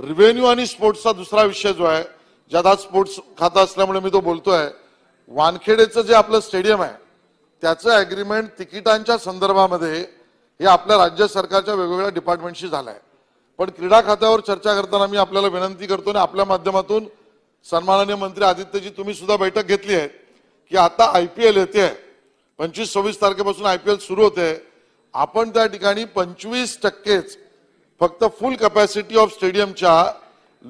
revenue आणि स्पोर्ट्सचा दुसरा विषय जो आहे ज्यात स्पोर्ट्स खाता असल्यामुळे मी तो बोलतोय वानखेडेचं जे आपलं स्टेडियम आहे त्याचं ॲग्रीमेंट तिकिटांच्या संदर्भामध्ये हे आपल्या राज्य सरकारच्या वेगवेगळ्या डिपार्टमेंटशी झालंय पण क्रीडा खात्यावर चर्चा करताना मी आपल्याला विनंती करतो आणि आपल्या माध्यमातून सन्माननीय मंत्री आदित्यजी तुम्ही सुद्धा बैठक घेतली आहे की आता आय पी एल येते पंचवीस सव्वीस तारखेपासून आय पी एल सुरू होते आपण त्या ठिकाणी पंचवीस टक्केच फक्त फुल कॅपॅसिटी ऑफ स्टेडियमच्या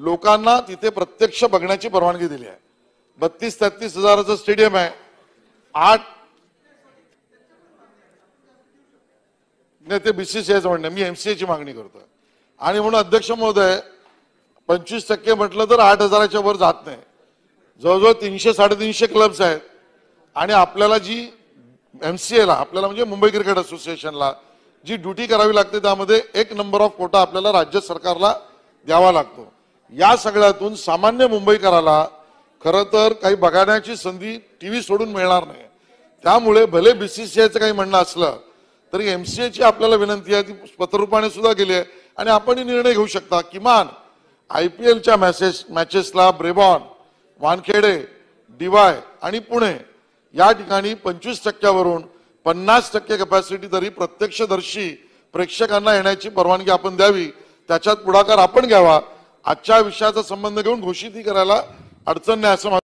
लोकांना तिथे प्रत्यक्ष बघण्याची परवानगी दिली आहे बत्तीस तेहतीस हजाराचं स्टेडियम आहे आठ नाही ते बीसीसीआयचं म्हणणं मी एमसीएची मागणी करतो आणि म्हणून अध्यक्ष महोदय पंचवीस टक्के म्हटलं तर आठ हजाराच्या वर जात नाही जवळजवळ तीनशे साडेतीनशे क्लब्स आहेत आणि आपल्याला जी एम सी एला आपल्याला म्हणजे मुंबई क्रिकेट असोसिएशनला जी ड्युटी करावी लागते त्यामध्ये एक नंबर ऑफ कोटा आपल्याला राज्य सरकारला द्यावा लागतो या सगळ्यातून सामान्य मुंबईकराला खरं तर काही बघण्याची संधी टी व्ही सोडून मिळणार नाही त्यामुळे भले बी सी सी आयचं काही म्हणणं असलं तरी एम सी एची आपल्याला विनंती आहे ती पत्ररूपाने सुद्धा गेली आहे आणि ही निर्णय घेऊ शकता किमान आय पी एलच्या मॅसेस मॅचेसला ब्रेबॉन वानखेडे डिवाय आणि पुणे या ठिकाणी पंचवीस टक्क्यावरून पन्नास टक्के कॅपॅसिटी तरी प्रत्यक्षदर्शी प्रेक्षकांना येण्याची परवानगी आपण द्यावी त्याच्यात पुढाकार आपण घ्यावा आजच्या विषयाचा संबंध घेऊन ही करायला अडचण नाही असं